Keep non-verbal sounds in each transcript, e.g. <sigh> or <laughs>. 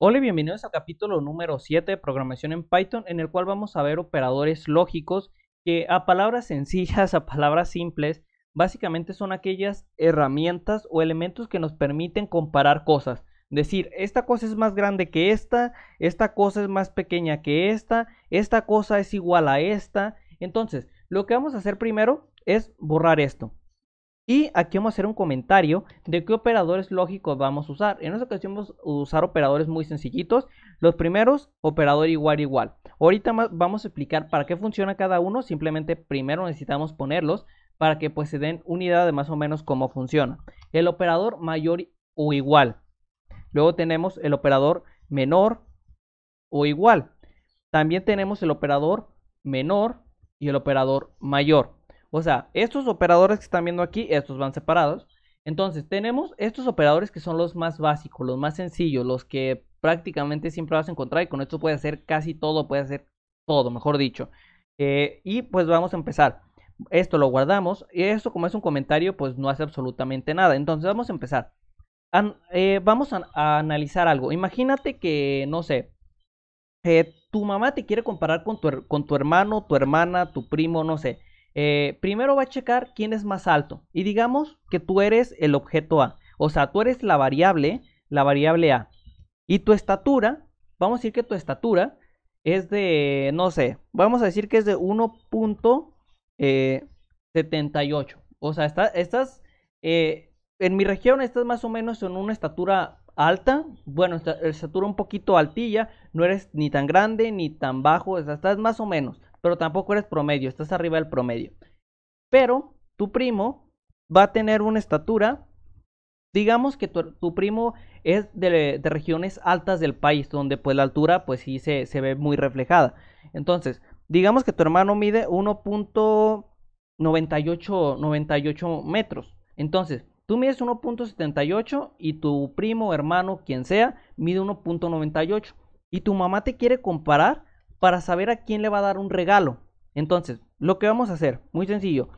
Hola y bienvenidos al capítulo número 7 de programación en Python en el cual vamos a ver operadores lógicos que a palabras sencillas, <laughs> a palabras simples, básicamente son aquellas herramientas o elementos que nos permiten comparar cosas. Decir, esta cosa es más grande que esta, esta cosa es más pequeña que esta, esta cosa es igual a esta. Entonces, lo que vamos a hacer primero es borrar esto. Y aquí vamos a hacer un comentario de qué operadores lógicos vamos a usar. En esta ocasión vamos a usar operadores muy sencillitos. Los primeros, operador igual igual. Ahorita vamos a explicar para qué funciona cada uno. Simplemente primero necesitamos ponerlos para que pues se den una idea de más o menos cómo funciona. El operador mayor o igual. Luego tenemos el operador menor o igual. También tenemos el operador menor y el operador mayor. O sea, estos operadores que están viendo aquí, estos van separados. Entonces, tenemos estos operadores que son los más básicos, los más sencillos, los que prácticamente siempre vas a encontrar y con esto puedes hacer casi todo, puedes hacer todo, mejor dicho. Eh, y pues vamos a empezar. Esto lo guardamos y esto como es un comentario pues no hace absolutamente nada. Entonces vamos a empezar. Eh, vamos a, analizar algo. Imagínate que, no sé, eh, tu mamá te quiere comparar con tu hermano, tu hermana, tu primo, no sé. Eh, primero va a checar quién es más alto. Y digamos que tú eres el objeto A. O sea, tú eres la variable, la variable A. Y tu estatura, vamos a decir que tu estatura es de, no sé, vamos a decir que es de 1.78. Eh, o sea, estás estás, eh, en mi región estás más o menos en una estatura alta, bueno, estatura un poquito altilla, no eres ni tan grande ni tan bajo, o estás más o menos pero tampoco eres promedio, estás arriba del promedio. Pero tu primo va a tener una estatura, digamos que tu, primo es de, de, regiones altas del país, donde pues la altura pues sí se, se ve muy reflejada. Entonces, digamos que tu hermano mide 1.98 98 metros. Entonces, Tú mides 1.78 y tu primo, hermano, quien sea, mide 1.98. Y tu mamá te quiere comparar para saber a quién le va a dar un regalo. Entonces, lo que vamos a hacer, muy sencillo,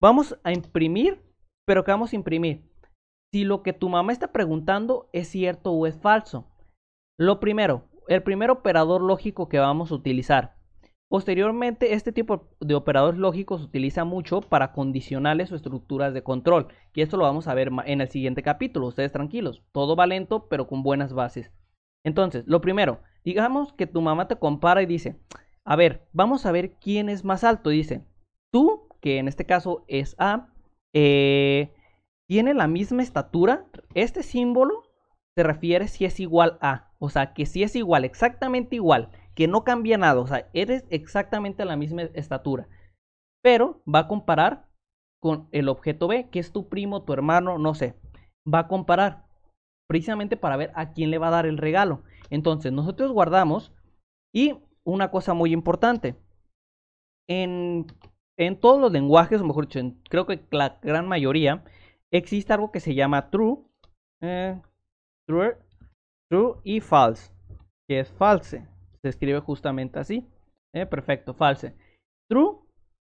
vamos a imprimir, pero qué vamos a imprimir? Si lo que tu mamá está preguntando es cierto o es falso. Lo primero, el primer operador lógico que vamos a utilizar. Posteriormente, este tipo de operadores lógicos se utiliza mucho para condicionales o estructuras de control, y esto lo vamos a ver en el siguiente capítulo, ustedes tranquilos, todo va lento pero con buenas bases. Entonces, lo primero, Digamos que tu mamá te compara y dice, a ver, vamos a ver quién es más alto. Dice, tú, que en este caso es A, eh, tiene la misma estatura. Este símbolo se refiere si es igual a, o sea, que si es igual, exactamente igual, que no cambia nada, o sea, eres exactamente la misma estatura. Pero va a comparar con el objeto B, que es tu primo, tu hermano, no sé. Va a comparar precisamente para ver a quién le va a dar el regalo. Entonces, nosotros guardamos y una cosa muy importante. En, todos los lenguajes, o mejor dicho, creo que la gran mayoría, existe algo que se llama true, eh, true, true y false, que es false. Se escribe justamente así. Eh, perfecto, false. True,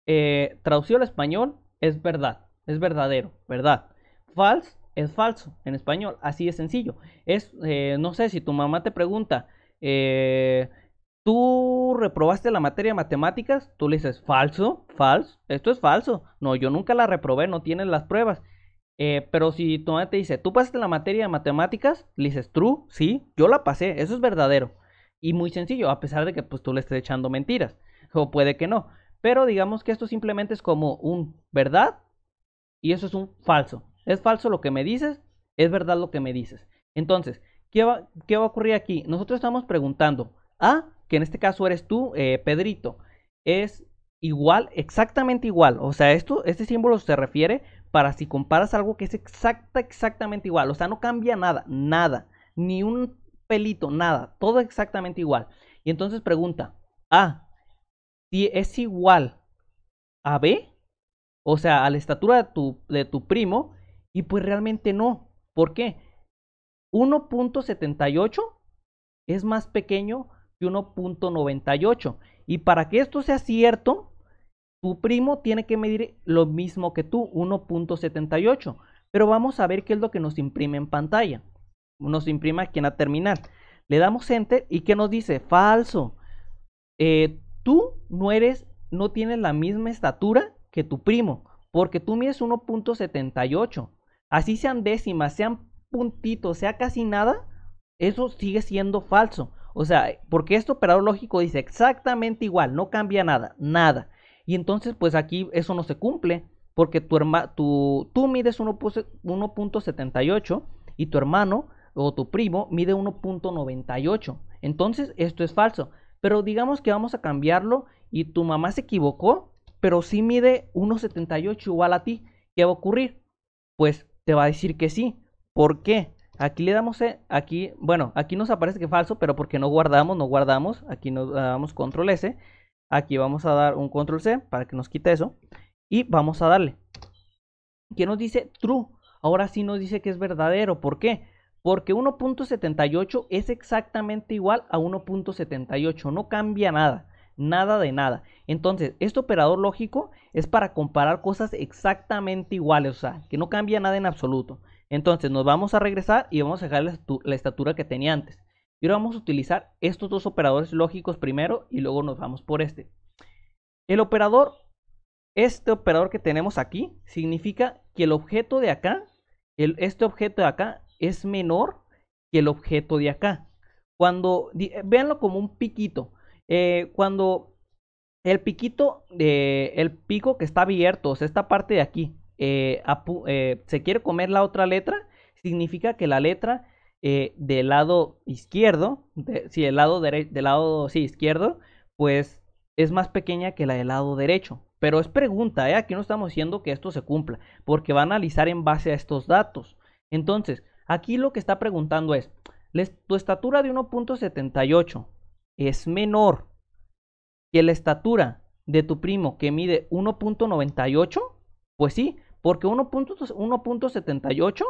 eh, traducido al español, es verdad, es verdadero, verdad. False es falso en español, así de sencillo. Es, eh, no sé, si tu mamá te pregunta, eh, tú reprobaste la materia de matemáticas, tú le dices, falso, falso, esto es falso. No, yo nunca la reprobé, no tienes las pruebas. Eh, pero si tu mamá te dice, tú pasaste la materia de matemáticas, le dices, true, sí, yo la pasé, eso es verdadero. Y muy sencillo, a pesar de que pues, tú le estés echando mentiras, o puede que no. Pero digamos que esto simplemente es como un verdad y eso es un falso. Es falso lo que me dices, es verdad lo que me dices. Entonces, ¿qué va, qué va a ocurrir aquí? Nosotros estamos preguntando A, ah, que en este caso eres tú, eh, Pedrito, es igual, exactamente igual. O sea, esto, este símbolo se refiere para si comparas algo que es exacta, exactamente igual. O sea, no cambia nada, nada, ni un pelito, nada, todo exactamente igual. Y entonces pregunta, A, ah, si es igual a B, o sea, a la estatura de tu, de tu primo, y pues realmente no. ¿Por qué? 1.78 es más pequeño que 1.98. Y para que esto sea cierto, tu primo tiene que medir lo mismo que tú, 1.78. Pero vamos a ver qué es lo que nos imprime en pantalla. Nos imprima aquí en la terminal. Le damos enter y ¿qué nos dice? Falso. Eh, tú no eres, no tienes la misma estatura que tu primo, porque tú mides 1.78 así sean décimas, sean puntitos, sea casi nada, eso sigue siendo falso. O sea, porque este operador lógico dice exactamente igual, no cambia nada, nada. Y entonces, pues aquí eso no se cumple, porque tu tu, tú mides 1.78 y tu hermano o tu primo mide 1.98. Entonces, esto es falso. Pero digamos que vamos a cambiarlo y tu mamá se equivocó, pero sí mide 1.78 igual a ti. ¿Qué va a ocurrir? Pues te va a decir que sí. ¿Por qué? Aquí le damos, eh, aquí, bueno, aquí nos aparece que falso, pero porque no guardamos, no guardamos. Aquí nos damos control S. Aquí vamos a dar un control C para que nos quite eso. Y vamos a darle. ¿qué nos dice true. Ahora sí nos dice que es verdadero. ¿Por qué? Porque 1.78 es exactamente igual a 1.78. No cambia nada nada de nada. Entonces, este operador lógico es para comparar cosas exactamente iguales, o sea, que no cambia nada en absoluto. Entonces, nos vamos a regresar y vamos a dejar la, estatura que tenía antes. Y ahora vamos a utilizar estos dos operadores lógicos primero y luego nos vamos por este. El operador, este operador que tenemos aquí, significa que el objeto de acá, el, este objeto de acá es menor que el objeto de acá. Cuando, véanlo como un piquito. Eh, cuando el piquito, el pico que está abierto, o sea, esta parte de aquí, eh, eh, se quiere comer la otra letra, significa que la letra del lado izquierdo, Si el lado derecho, del lado, sí, izquierdo, pues es más pequeña que la del lado derecho. Pero es pregunta, aquí no estamos diciendo que esto se cumpla, porque va a analizar en base a estos datos. Entonces, aquí lo que está preguntando es, tu estatura de 1.78 es menor que la estatura de tu primo que mide 1.98, pues sí, porque 1.78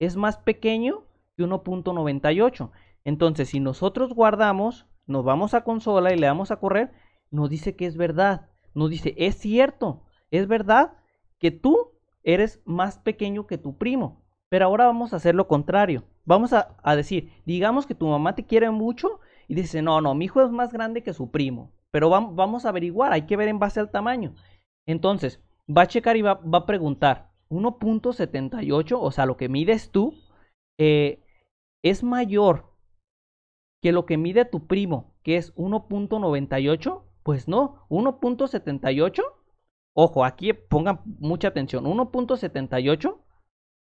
es más pequeño que 1.98. Entonces, si nosotros guardamos, nos vamos a consola y le damos a correr, nos dice que es verdad. Nos dice, es cierto, es verdad que tú eres más pequeño que tu primo. Pero ahora vamos a hacer lo contrario. Vamos a, a decir, digamos que tu mamá te quiere mucho y dice, no, no, mi hijo es más grande que su primo, pero vamos, a averiguar, hay que ver en base al tamaño. Entonces, va a checar y va, va a preguntar, 1.78, o sea, lo que mides tú, eh, es mayor que lo que mide tu primo, que es 1.98, pues no, 1.78, ojo, aquí pongan mucha atención, 1.78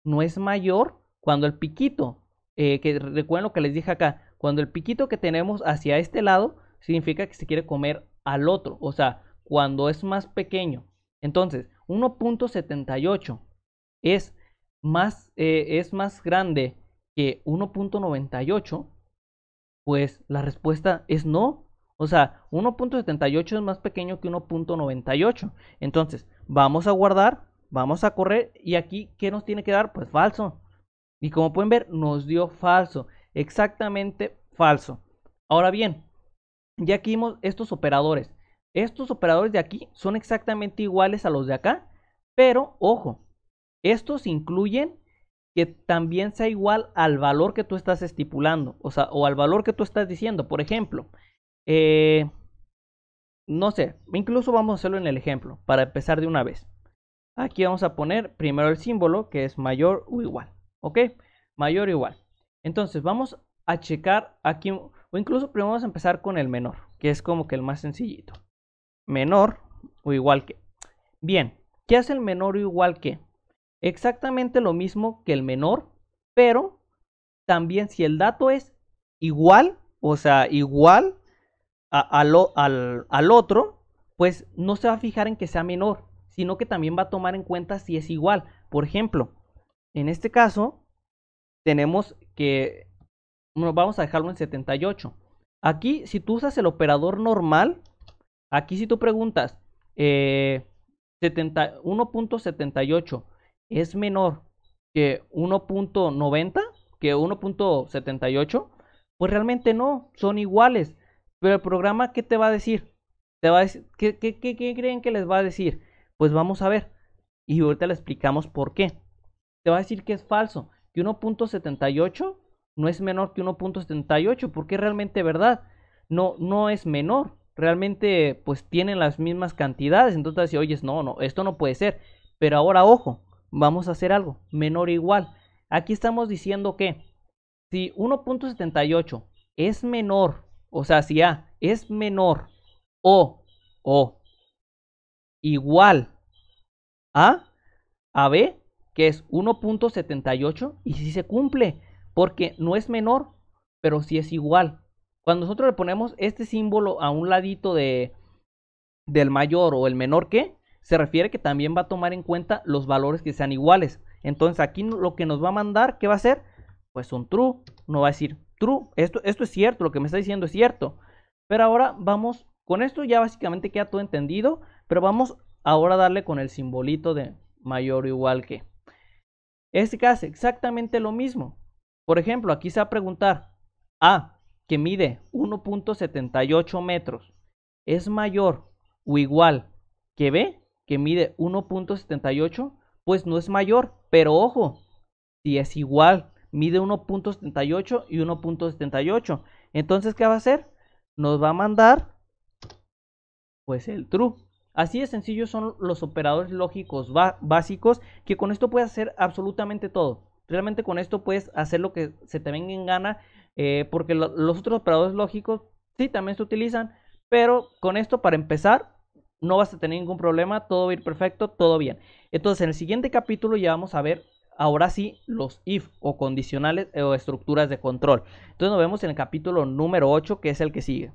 no es mayor cuando el piquito, eh, que recuerden lo que les dije acá, cuando el piquito que tenemos hacia este lado significa que se quiere comer al otro, o sea, cuando es más pequeño. Entonces, 1.78 es más, eh, es más grande que 1.98, pues la respuesta es no. O sea, 1.78 es más pequeño que 1.98. Entonces, vamos a guardar, vamos a correr y aquí, ¿qué nos tiene que dar? Pues falso. Y como pueden ver, nos dio falso exactamente falso. Ahora bien, ya aquí vimos estos operadores. Estos operadores de aquí son exactamente iguales a los de acá, pero ojo, estos incluyen que también sea igual al valor que tú estás estipulando, o sea, o al valor que tú estás diciendo. Por ejemplo, eh, no sé, incluso vamos a hacerlo en el ejemplo, para empezar de una vez. Aquí vamos a poner primero el símbolo que es mayor o igual, ¿ok? Mayor o igual. Entonces vamos a checar aquí, o incluso primero vamos a empezar con el menor, que es como que el más sencillito. Menor o igual que. Bien, ¿qué hace el menor o igual que? Exactamente lo mismo que el menor, pero también si el dato es igual, o sea, igual a, al, al otro, pues no se va a fijar en que sea menor, sino que también va a tomar en cuenta si es igual. Por ejemplo, en este caso tenemos que vamos a dejarlo en 78. Aquí, si tú usas el operador normal, aquí si tú preguntas 1.78 eh, es menor que 1.90, que 1.78, pues realmente no, son iguales. Pero el programa, ¿qué te va a decir? Te va a decir qué creen que les va a decir? Pues vamos a ver. Y ahorita le explicamos por qué. Te va a decir que es falso que 1.78 no es menor que 1.78, porque realmente verdad, no, no es menor, realmente pues tienen las mismas cantidades, entonces si oyes, no, no, esto no puede ser, pero ahora ojo, vamos a hacer algo, menor o igual, aquí estamos diciendo que si 1.78 es menor, o sea, si A es menor o, o igual a, a B, que es 1.78 y si se cumple, porque no es menor, pero si es igual. Cuando nosotros le ponemos este símbolo a un ladito de del mayor o el menor que, se refiere que también va a tomar en cuenta los valores que sean iguales. Entonces aquí lo que nos va a mandar, ¿qué va a ser? Pues un true, no va a decir true, esto, esto es cierto, lo que me está diciendo es cierto. Pero ahora vamos, con esto ya básicamente queda todo entendido, pero vamos ahora a darle con el simbolito de mayor o igual que. Es este hace exactamente lo mismo. Por ejemplo, aquí se va a preguntar, A, ah, que mide 1.78 metros, es mayor o igual que B, que mide 1.78, pues no es mayor, pero ojo, si es igual, mide 1.78 y 1.78. Entonces, ¿qué va a hacer? Nos va a mandar, pues el true. Así de sencillos son los operadores lógicos básicos que con esto puedes hacer absolutamente todo. Realmente con esto puedes hacer lo que se te venga en gana eh, porque los otros operadores lógicos sí también se utilizan, pero con esto para empezar no vas a tener ningún problema, todo va a ir perfecto, todo bien. Entonces en el siguiente capítulo ya vamos a ver ahora sí los if o condicionales eh, o estructuras de control. Entonces nos vemos en el capítulo número 8 que es el que sigue.